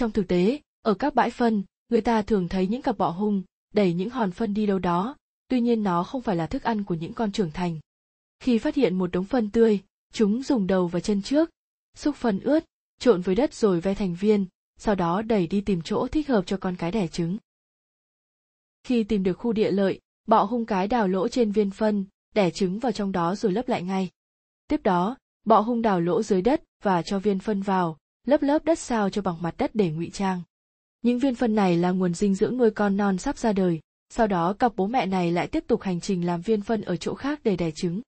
Trong thực tế, ở các bãi phân, người ta thường thấy những cặp bọ hung đẩy những hòn phân đi đâu đó, tuy nhiên nó không phải là thức ăn của những con trưởng thành. Khi phát hiện một đống phân tươi, chúng dùng đầu và chân trước, xúc phân ướt, trộn với đất rồi ve thành viên, sau đó đẩy đi tìm chỗ thích hợp cho con cái đẻ trứng. Khi tìm được khu địa lợi, bọ hung cái đào lỗ trên viên phân, đẻ trứng vào trong đó rồi lấp lại ngay. Tiếp đó, bọ hung đào lỗ dưới đất và cho viên phân vào, lớp lớp đất sao cho bằng mặt đất để ngụy trang. Những viên phân này là nguồn dinh dưỡng nuôi con non sắp ra đời, sau đó cặp bố mẹ này lại tiếp tục hành trình làm viên phân ở chỗ khác để đẻ trứng.